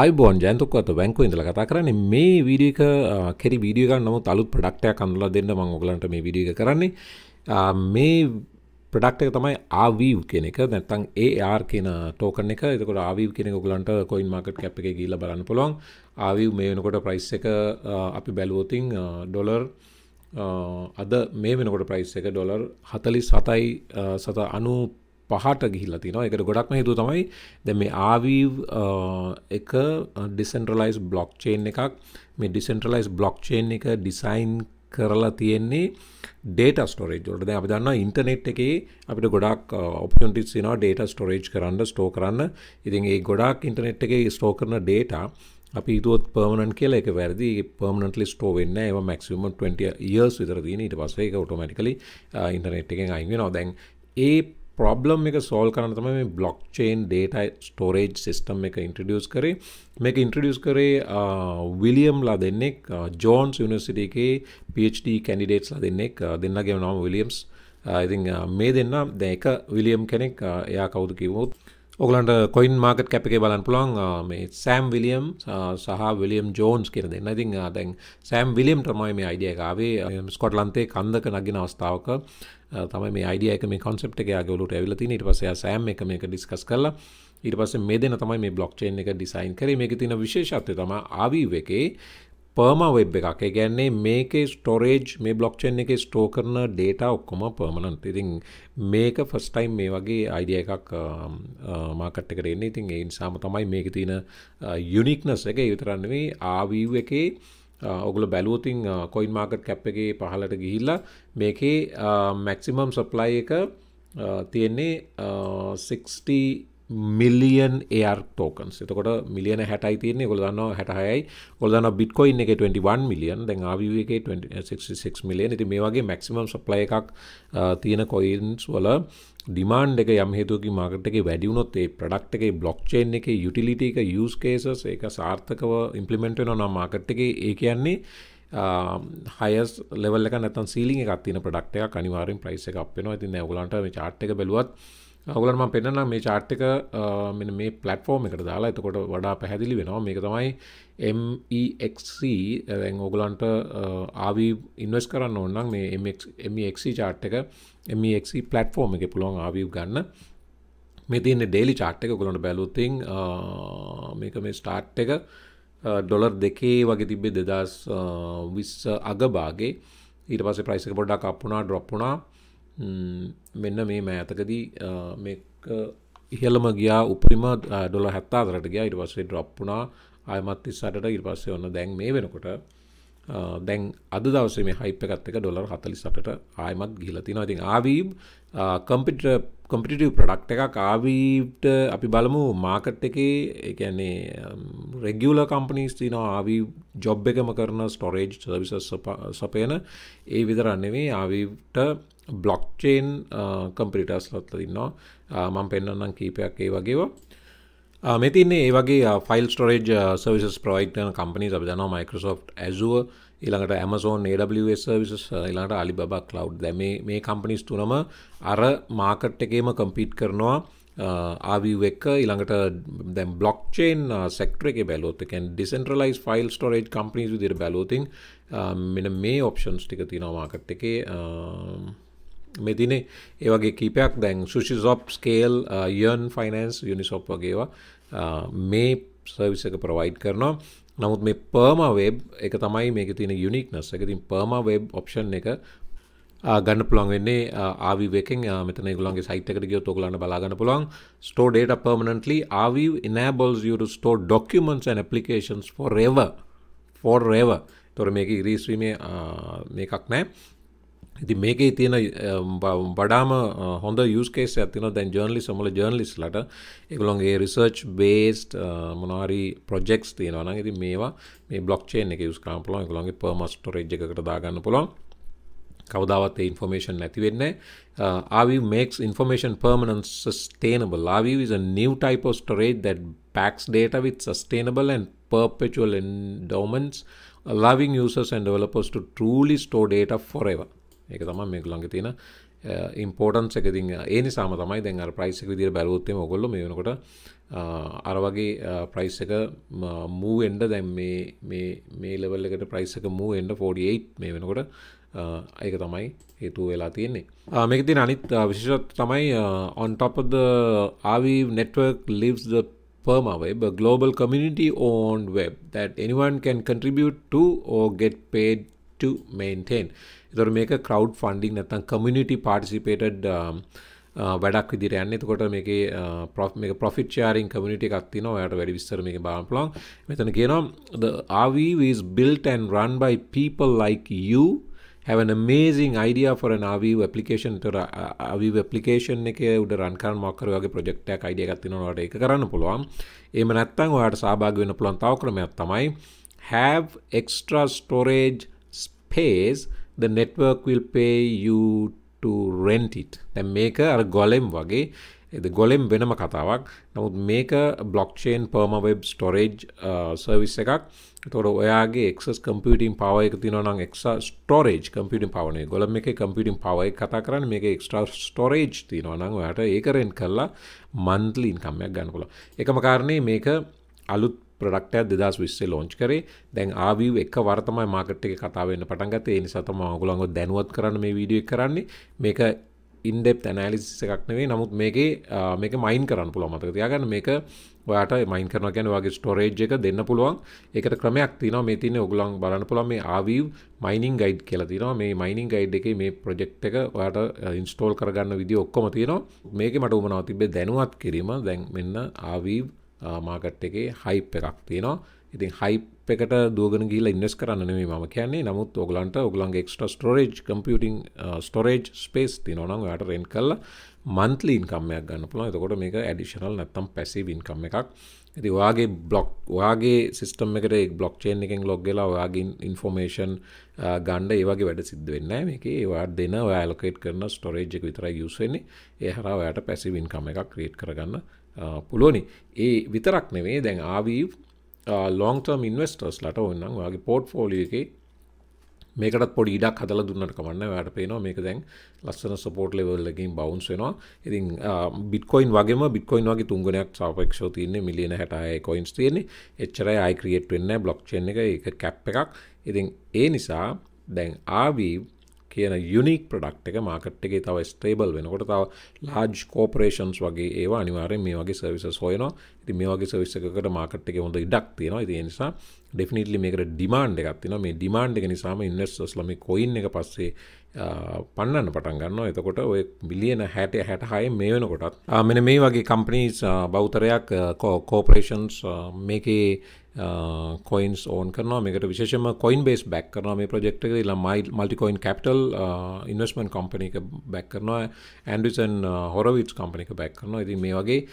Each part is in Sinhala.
අයිබෝන් ජයන්තුකත් බැංකු ඉඳල කතා කරන්න මේ වීඩියක කෙරි වීඩියක නමුත් අලුත් ප්‍රඩක්ටයක් කඳලා දෙන්න මං ඔගලන්ට මේ විඩියක කරන්නේ මේ ප්‍රඩක්ට තමයි ආවීව් කෙනෙක නැත්තං ඒR කියෙන ටෝකන එක එතකොට ආවීව් කෙනෙක ගලන්ට කොයින් මාකට කැප් එක ගීල බලන්න පුළුවන් ආවීව් මේ වෙනකොට ප්‍රයිස් එක අපි බැලුවෝතින් ඩොලර් අද මේ වෙනකොට ප්‍රයිස් එක ඩොලර් හතලි සතයි සත අනු පහට ගිහිල්ලා තිනවා එකට ගොඩක්ම හේතුව තමයි දැන් මේ ආවීව් එක ඩිසෙන්ට්‍රලයිස් බ්ලොක්චේන් එකක් මේ ඩිසෙන්ට්‍රලයිස් බ්ලොක්චේන් එක ඩිසයින් කරලා තියෙන්නේ ඩේට ස්ටෝරේජ් වලට දැන් අපි දන්නවා ඉන්ටර්නෙට් එකේ අපිට ගොඩක් ඔපචුනිටිස් තියෙනවා ඩේට ස්ටෝරේජ් කරන්න ස්ටෝර් කරන්න ඉතින් ඒ ගොඩක් ඉන්ටර්නෙට් එකේ ස්ටෝර් කරන ඩේටා අපි ඉතුවත් පර්මණන් කියලා එක වැරදි පර්මණටලි ස්ටෝ වෙන්න ඒව මැක්සිම 20 years විතර තියෙන ඊට පස්සේ ඒක ඔටෝමැටිකලි ඉන්ටර්නෙට් එකෙන් අයින් වෙනවා දැන් ඒ ප්‍රොබ්ලම් එක සෝල් කරන්න තම මේ බ්ලොක්්චේන් ඩේට ස්ටෝරේජ් සිස්ටම් එක ඉන්ට්‍රඩියස් කරේ මේක ඉන්ට්‍රඩියස් කරේ විලියම් ලා දෙන්නෙක් ජෝන්ස් යුනිසිටගේ පD කැඩිඩේට්ස් ලා දෙන්නෙක් දෙන්නගේ නම විලියම්ස් ඉති මේ දෙන්න දැක විලියම් කෙනෙක් එයා කවුද කිවොත් ඔගලන්ට කොයින් මාර්කට් කැප එකේ බලන්න පුළුවන් මේ සෑම් විලියම් සහ විලියම් ජෝන්ස් කියන දෙන්න ඉතින් දැන් සෑම් විලියම් තමයි මේ අයිඩිය එකාවේ ස්කොට්ලන්තේ කන්දක නගින අවස්ථාවක තමයි මේ අයිඩිය එක මේ කොන්සප් එක ගලුට ඇවිලති ඊට පසය සෑම් එක මේක ඩිස්කස් කරලා ඊට පස්සේ මේ දෙන තමයි මේ බ්ලොක්්චේන් එක ඩිසයින් කර මේක තින විශේෂත්වය තම ආවීව එකේ පර්ම වෙබ් එකක් ගැන්නේ මේක ස්ටෝරේජ් මේ බ්ලොක්්චේන් එක ස්ටෝ කරන ඩේට ඔක්කොම පර්මණන්ත ඉතින් මේක ෆස්ටයිම් මේ වගේ අයිඩිය එකක් මාකට් එකට එන්නේ ඉතින් ඒ නිසාම තමයි මේක තියෙන යුනික්නස් එක යුතරන්නේ ආවීව එකේ ඔගුල බැලූතින් කොයින් මාර්කට් කැප් එකගේ පහලට ගිහිල්ල මේකේ මැක්සිමම් සප්ලයි එක තියෙන්නේ 60 මිලියන් ඒර් තෝකන්ස් එතකොට මිලියන හැටයි තියන්නේ ගොලදන්න හැටහයයි ගොලදන්න බිට්කොයින් එක 21 මිලියන් දැන් ආවක 66 මිලියන් ඉති මේ වගේ මැක්සිමම් සප්ලය එකක් තියෙන කොයින්ස් වල ඩිමාන්් එක යම් හේතුවකි මාකට එක වැඩියුණොත් ඒ ප්‍රඩක්් එක බ්ලොක්්චේන් එක යුටිලිට එක යස් කේසස් ඒක සාර්ථකව ඉම්පලිමෙන්ට් නොනා මාකට් එක ඒ කියන්නේ හයස් ලෙවල්ලක නැතන් සීලිින් එකත්තින ප්‍රඩක්ටය අනිවාරෙන් ප්‍රයිස එකක් වෙනවා ඇති නැගලන්ට චාට් එක බැලුවත් ඔගලන් මම පෙන්න්නම් මේ චාට් එක මෙන්න මේ පලටෆෝර්ම් එකට දාලා එතකොට වඩා පැහැදිලි වෙනවා මේක තමයි MEXC දැන් ඕගලන්ට ආවි ඉන්වස් කරන්න ඕන්නම් මේ MEXC e චාට් එක MEXC පලටෆෝර්ම් එක පුළුවන් ආවීව් ගන්න මේ තියන්න ඩේලි චාට් එක ගොලොට බැලුතින් මේක මේ ස්ටාර්ට් එක ඩොලර් දෙකේ වගේ තිබේ දෙදස් විස්ස අගබාගේ ඊට පස ප්‍රයිසක පොඩ්ඩක් අපපුනා ඩ්‍රොප්පුනා මෙන්න මේ මෑතකදී ඉහළම ගියා උපරිම ඩොල හැත්තාදරට ගියා ඉට පස්සේ ඩ්‍රොප්පුනා අයමත් ඉස්සටට ඉට පස්සේ ඔන්න දැන් මේ වෙනකොට දැන් අද දවසේ මේ හයිප් එකත් එක ඩොලර් 48ට ආයමත් ගිහිලා තිනවා. ඉතින් ආවීබ් කම්පියුටර් කම්පිටිටව් ප්‍රඩක්් එකක් ආවීට අපි බලමු මාකට් එකේ එකන්නේ රෙගියල කම්පනීස් තින ආවී ජොබ් එකම කරන ස්ටොරේජ් සවිස සපයන ඒ විදරන්නවේ ආවීට බ්ලොක්්චේන් කම්පිටස් ලොත්ල තින්නවා මම පෙන්න්නම් කීපයක් ඒ වගේවා මෙතින්නේ ඒ වගේ ෆයිල් ස්ටෝරේජ් සර්විසස් ප්‍රවයිටන කම්පනී සබදන මයිකෝසොෆ් ඇසුව ඉළඟට ඇමසෝන් සර්විසස් ඉලාට අලි බා කලව් දැම මේ කම්පනිස් තුනම අර මාකට් එකේම කම්පීට් කරනවා ආවිව එක ඉළඟට දැම් බ්ලොක්්චේන් සෙක්ට්‍ර එක බැලෝතකැන් ඩිසන්ට්‍රලයිස් ෆයිල් ස්ටෝරේජ් කම්පනී දිර බැලෝතින් මෙන මේ ඔප්ෂන්ස් ටික තිනවා මාකට් එකේ මේ දිනේ ඒවගේ කීපයක් දැන් සුෂි සොප් ස්කේල් යර්න් ෆයිනන්ස් යුනිසොප් වගේවා මේ සවිසක ප්‍රවයිඩ් කරනවා නමුත් මේ පර්ම වෙබ් එක තමයි මේක තියෙන යුනික් නස් එකතින් පර්ම වෙබ් ඔප්ෂන් එක ගන්න පුළන් වෙන්නේ ආවිවකෙන් මෙතන ගුලන්ගේ සයිතකට ගියෝ තොගලන්න බලාගන්න පුළන් store data permanently Arweave enables you to store documents and applications forever forever තොර මේක ඉරීස්වීමේ මේකක් නෑ ඉති මේකේ තියෙන වඩාම හොඳ යස්කේස් ඇතින දැන් ජර්නලි සමල ජර්නලිස්ලට එකගලොන්ගේ රිසර්ච් බේස්ට මොනාරි ප්‍රජෙක්ස් තියෙනවන ඉති මේවා මේ බ්ලොක්්චේ එක ස්කාම්පලොන් එකළොන්ගේ පර්මස්ටරේජ් එකට දාගන්න පුළොන් කවදාවත් ඉන්ෆෝර්මේෂන් නැතිවෙන්නේ Arweave makes information permanent sustainable Arweave is a new type of storage that packs data with sustainable and perpetual endowments allowing users and developers to truly store data forever ඒක තම මේ ළඟ තියෙන ඉම්පෝර්ටන්ස් එකති ඒ නිසාම තමයි දැන් අර ප්‍රයිස් එක විදිර බැලවොත්තේ ඔොල්ල මේ වනකොට අරවගේ ප්‍රයිස් එක මූ එන්ඩ දැන් මේ ලෙවල් එකට ප්‍රයිස් එක මූ එන්ඩ 48 මේ වෙනකොට ඒක තමයි හේතු වෙලා තියෙන්නේ මේක තින අනිත් විශෂත් තමයි ඔන්ටපද ආවී network lives the permaweb a global community owned web that anyone can contribute to or get paid to maintain දොර මේක කරව් ෆන්ඩික් නැතන් කමිනිටි පාටිසිපේටඩ් වැඩක් විදිර යන්න එතකොට uh, මේක පොෆ් මේ පොෆිට් චාරින් කමිටි එකක්තින ඔයට වැඩි විස්තර මේ බාම් පලොන් මෙතන කියනවා ආවීස් බිල්ටන් රන් බයි people like you have an amazing idea for an Aviv application තොර uh, Aviv application එක උඩ රන් කරන මොකක් හරි වගේ project එකක් idea එකක් තියෙනවා ඔයාලට ඒක කරන්න පුළුවන්. එහෙම නැත්නම් ඔයාලට සහභාගී වෙන්න පුළුවන් තව ක්‍රමයක් තමයි have extra storage space the network will pay you to rent it. දැන් මේක අර ගොලෙම් වගේ එද ගොලෙම් වෙනම කතාවක් නමුත් මේක blockchain permaweb storage service එකක් තොර ඔයාගේ එක්ස් කම්පියටම් පව එක තිනවනම් එක් ස්ටෝරේජ් කම්පියටම් පවනේ ගොලම් එක කම්පියටම් පව එක කතා කරන්න මේක එක්ස්ටා ස්ටෝරේජ් තිනවනම් ඔයාට ඒකරෙන් කරලා මන්තලීන් කම්යක් ගන්නකොල එකම කාරණය මේක අලුත් ප්‍රඩක්ටයක් දෙදස් විස්සේ ලෝංච් කරේ දැන් ආවී එක වර්තමයි මාකට් එක කතාවන්න පටන්ගත ඒ නිසාතම අගුලන්ගො දැනුවත් කරන්න මේ වීඩිය කරන්නේ මේක ඉන්ඩෙප් ඇනලිස් එකක්නවේ නමුත් මේකේ මේක මයින් කරන්න පුළ මතක තියාගන්න මේක ඔයාට මයින් කරන ගැන වගේ ස්ටෝරේජ් එක දෙන්න පුළුවන් එකට ක්‍රමයක් තින මේ තින ඔගුලන් බලන්න පුළන් මේ ආවීව් මයිනිං ගයිඩ් කියලා තිනවා මේ මයිනිං ගයිඩ් එක මේ ප්‍රජෙක්් එක ඔයාට ඉන්ස්ටෝල් කරගන්න විදි ඔක්කොම තියෙනවා මේක මට උමනාව තිබේ දැනුවත් කිරීම දැන් මෙන්න ආවීව් මාකට් එකේ හයිප් එකක් තියෙනවා ඉතින් හයිප් එකට දුවගෙන ගිල ඉන්වස් කරන්න නෙමේ ම කියන්නේ නමුත් ඔගලන්ට ඔගලන්ගේ එක්ට ස්ටෝරේජ් කම්පියටිං ස්ටෝරේජ් ස්පේස් තිනොනම් යට රෙන් කල්ල මන්තලීන් කම්මයක් ගන්න පුළන් එතකොට මේක ඇඩිෂනල් නැත්තම් පැසිවින් කම්ම එකක් ඇති ඔයාගේ බ්ලොක්් ඔයාගේ සිිස්ටම් එකට බ්ලොක්්චේන් එකෙන් ලොග්ගලා ඔයාගින් ඉන්ෆෝමේෂන් ගණ්ඩ ඒවගේ වැඩ සිද්ධ වෙන්න මේක ඒවාට දෙන ඔයාලොකේට් කරන ස්ටොරේජ් එක විතර යුසෙන්නේ ඒහර ඔයට පැසිවින් කම එකක් ක්‍රියට් කරගන්න පුලෝනි ඒ විතරක් නෙවේ දැන් ආවී ලොන්ටර්ම් ඉන්වස්ටර්ස් ලට ඔන්නම් වගේ පෝට් ෆෝලිය එකේ මේකට පොඩි ඉඩක් හදල දුන්නට කමන්න වැට පේනවා මේක දැන් ලස්සන සපෝට් ලෙවල්ලකින් බවන්ස් වෙනවා ඉතින් බික්කොයින් වගේම බික්කොයින් වගේ තුන්ගනයක් සාපක්ෂෝ තියන්නේ මිලියන හැටය කොයින්ස් තියන්නේ එච්චරයි අයික්‍රියට් වෙන්න බ්ලොක්්චෙන් එක එක කැප් එකක් ඉතින් ඒ නිසා දැන් ආවී කියන යුනික් ප්‍රඩක්් එක මාකට් එක තව ස්ටේබල් වෙනකොට තව ලාජ් කෝපරේෂන්ස් වගේ ඒවා අනිවාරෙන් මේ වගේ සවිස සොයනවා ඉති මේ වගේ සවිස්සකට මාකට් එක හොඳ ඉඩක් තියෙනවා ඉති නිසා ඩෙෆිනිටලි මේකට ඩිමාන්ඩ් එකක් තින මේ ඩිමාන්ඩ් එක නිසාම ඉන්නස්ස් ලමි කොයින් එක පස්සේ පන්නන්න පටන් ගන්න එතකොට ඔය බිලියන හැටය හැට හය මේ වෙනකොටත් මෙන මේ වගේ කම්පනීස් බෞතරයක් කෝපරේෂන්ස් මේකේ කොයින්ස් uh, ඕන් කරනවා මේකට විශේෂම කොයින් බේස් බැක් කරන මේ ප්‍රජෙක්්ක ලා මයි මල්ටිකොයින් කැපිටල් ඉන්වස්මන් කම්පනක බැක් කරනවා ඇන්ඩිසන් හොරවිට් කම්පනික බැක් කරනවා ඇති මේ වගේ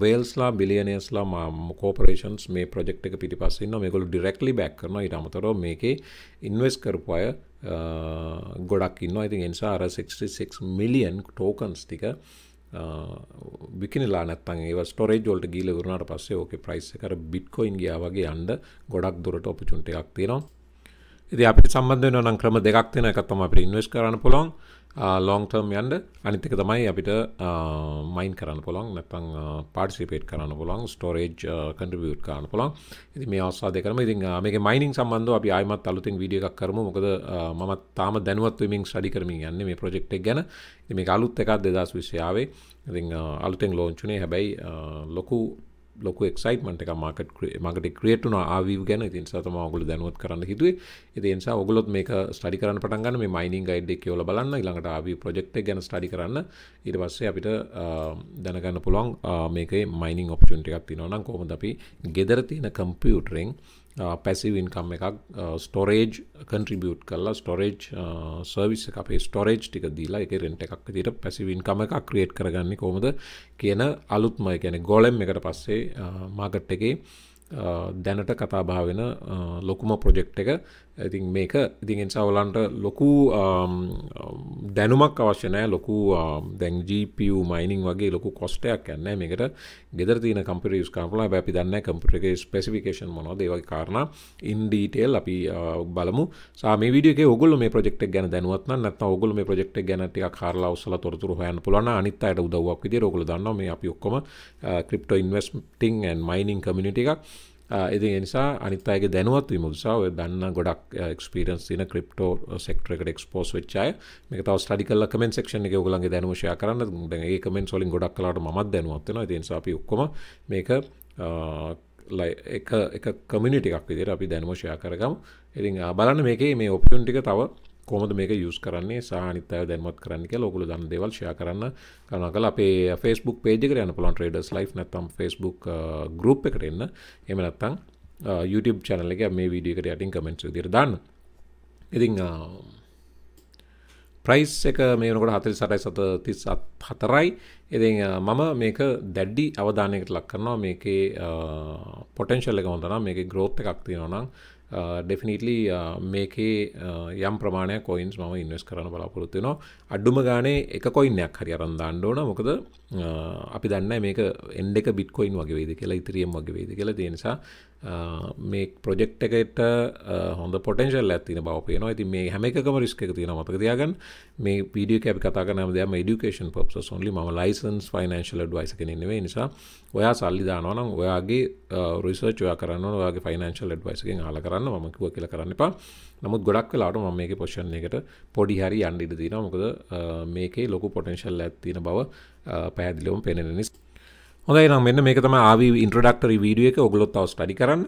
වේල්ස්ලා බිලියනස්ලා කෝපරේන්ස් මේ ප්‍රජෙක්් එක පිටි පස්සන්න මේකොල ඩිරෙක්ලි බැක් කරන ඉටමතර මේකේ ඉන්වස් කරපු අය uh, ගොඩක් ඉන්න ඉතින් එනිසා අර 66 මිලියන් ටෝකන්ස් තික බිකිනිලා නැත්තන් ඒව ස්ටොරේජෝල්ට ගීල වරුණට පස්සේ ඕක ප්‍රයිස් කර බිට්කොයින් ගියාවගේ අන්ඩ ගොඩක් දුරට ඔපිචුන්ට එකක් තියෙනවා ඉති අපි සම්බන්ධ නම් ක්‍රම දෙක් තින එකත්තම අපි ඉන්වස් කරන්න පුළොන් ලෝන්ටර්ම් යන්ඩ අනිතක තමයි අපිට මයින් කරන්න පුළොන් නැපං පාටිසිපේට් කරන්න පුළොන් ස්ටෝරේජ් කඩියට කරන්න පුළොන් ඇති මේ අස්සාධය කරම ඉතින් මේ මයිනිින් සම්බන්ධ අපි අයමත් අලුතින් විඩියක් කරම මොකද ම තාම දැනුවත්වමින් සඩි කරමින් යන්න මේ ප්‍රජෙක්්ක් ගැන මේ අලුත් එකක් දෙදස් විශ්‍යාවේ ඉති අලුතෙන් ලෝංචුනේ හැබැයි ලොකු ලොක එක්සයිටමට එක මාකට මකට ක්‍රේටුන ආවී ගැන තින්සාතම ඔගුල දැනුවත් කරන්න හිතුවේ එතිනිසා ඔගුලොත් මේ ස්ටඩි කරන පටන්ගන්න මේ මයිනින් ගයිඩ් කියවල බලන්න ළඟට ආවී ප්‍රජෙක්් ගැන ස්ටඩි කරන්න ඉට පස්සේ අපිට දැනගන්න පුළොන් මේක මයිනින් ඔප්චන්ට එකක් තිනවනම් කොහොමද අපි ගෙදර තියෙන කම්පියුටරෙන් පැසිව uh, ඉන්කම් එකක් ස්ටෝරේජ් කන්ට්‍රිබියුට් කල්ලා ස්ටෝරේජ් සර්විස් එක අපේ ස්ටෝරේජ් ටික දීලා එක රෙන්ට එකක් දිට පැසිවින්කම එකක් ක්‍රියට් කරගන්න කොමද කියන අලුත්මය ගැන ගොලම් එකට පස්සේ මාගට් uh, එකේ uh, දැනට කතාභාවෙන ලොකුම ප්‍රොජෙක්් එක ඇති මේක ඉතින් එනිසාවලන්ට ලොකු දැනුමක් අවශ්‍යනෑ ලොකු දැන් ජීපියූ මයිනිං වගේ ලොකු කොස්ටයක් යන්න මේකට ගෙදර තින කම්පිරියස් කාම්පලා බැපි දන්න කම්පිටගේ ස්පෙසිිකේෂන් මොනො දේව කාරණ ඉන්ඩීටේල් අපි බලමු සාම විඩිය ගොල මේ ප්‍රෙක්ට ගැන දැනුවත්න නත් ඔගොල මේ ප්‍රෙක්ට ගැනට කාරලා උසල තොරතුර හයන් පුලන අනිත් අයට උදවක් විදි රොගල දන්න මේ අපි ඔක්කොම crypto investing and mining community එකක් ඉති නිසා අනිතගේ දැනුවත් මුදසා දන්න ගොඩක් ක්ස්පිරන්ස් න ක්‍රප්ටෝ සෙක්ටරකට එක්ස්පෝස් වෙච්චාය මේ තව ස්ටඩි කල්ල කමෙන් සක්ෂණ එක ගලන්ගේ දැනුවශය කරන්න ඒ කමෙන් සොලින් ගොඩක් කලාට මත් දැනුවත්වෙන තිනිසාපි ඔක්කොම මේක එක කමිනිටික් විදිර අපි දැනුවශයා කරගම් එති බලන්න මේකේ මේ ඔපියන්ටික තව කොමද මේක යුස් කරන්නේ සානිතය දැන්මත් කරන්නක ලොකුල දන්න දෙවල් ෂයා කරන්න කනකල අපේ ෆස්බුක් පේජ කරයන පොන් ට්‍රඩස් ලයි නැතම් ෆස්බුක් ගරුප් එකට එන්න එම නත්තං YouTube චැනල එක මේ වීඩියකට යටින් කමෙන්ට් දිර දන්න ඉතිං ප්‍රයිස් එක මේකට හතර සටයි සත තිස් හතරයි එති මම මේක දැඩ්ඩි අවධානයකට ලක් කරනවා මේකේ පොටෙන්ශල් එක හොඳනම් මේක ග්‍රෝත්ත එකක් තියෙනවා නම් ඩෙෆිනිටලි uh, uh, මේකේ uh, යම් ප්‍රමාණයක් කොයින්ස් ම ඉන්වස් කරන බලාපොරොත්තුවෙනවා අඩ්ඩුම ගානේ එක කොයින්නයක් හරි අරන් දාණ්ඩෝන මොකද අපි දන්න මේක එන්ඩ එක බිට්කොයින් වගේ වේද කියලා ඉතිරියම් e වගේ වේද කියලා තිනිසා මේ ප්‍රජෙක්් එකට හොඳ පොටෙන්ශල් ඇතින බවපයනවා ඇති මේ හැම එකම රිස්ක තියන මතක තියාගන් මේ පීඩිය කැපි කතාගන දම ඩිකේන් පප සොන්ලි ම ලයිසන්ස් ෆනන්ශල ඩයිස කනෙනවේ නිසා ඔයා සල්ලි දානවනම් ඔයාගේ රිසර්චයා කරන්න ඔයාගේ ෆනන්ශල් ඩ්වයිසකින් හල කරන්න මකුව කියල කරන්න එපා නමුත් ගොඩක් වෙලාට ම මේක පොෂණ එකට පොඩි හරි අන්ඩිට දින මොකද මේකේ ලොකු පොටෙන්ශල් ඇත්තින බව පැදිලොම් පෙනෙනනිස් හොඳයි නම් මෙන්න මේක තමයි ආවි ඉන්ට්‍රොඩක්ටරි වීඩියෝ එක ඔයගොල්ලෝ තව ස්ටඩි කරන්න.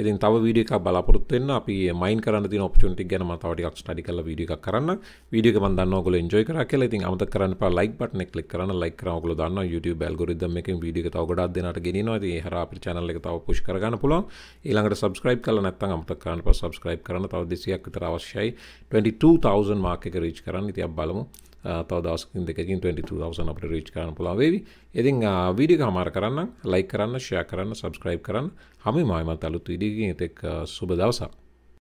ඉතින් තව වීඩියෝ එකක් බලාපොරොත්තු වෙන්න අපි මයින් කරන්න තියෙන ඔපචුනිටි ගැන මම තව ටිකක් ස්ටඩි කරලා වීඩියෝ එකක් කරන්න. වීඩියෝ එක මම දන්නවා ඔයගොල්ලෝ එන්ජොයි කරා කියලා. ඉතින් අමතක කරන්න එපා ලයික් බටන් එක ක්ලික් කරන්න. ලයික් කරා ඔයගොල්ලෝ දන්නවා YouTube ඇල්ගොරිතම් එකෙන් වීඩියෝ එක තව ගොඩක් දෙනාට ගෙනියනවා. ඉතින් ඒ හරහා අපේ channel එක තව push කරගන්න පුළුවන්. ඊළඟට subscribe කරලා නැත්නම් අමතක කරන්න එපා subscribe කරන්න. තව 200ක් විතර අවශ්‍යයි. 22000 මාක් එක reach කරන්න. ඉතින් අපි බලමු. තව දවස් දෙකකින් 22000 අපිට රීච් කරන්න පුළුවන් වේවි. ඉතින් වීඩියෝ එක හමාර කරන්න, ලයික් කරන්න, ෂෙයා කරන්න, සබ්ස්ක්‍රයිබ් කරන්න. හැමෝම ආයෙමත් අලුත් වීඩියෝ එකකින් එතෙක් සුබ දවසක්.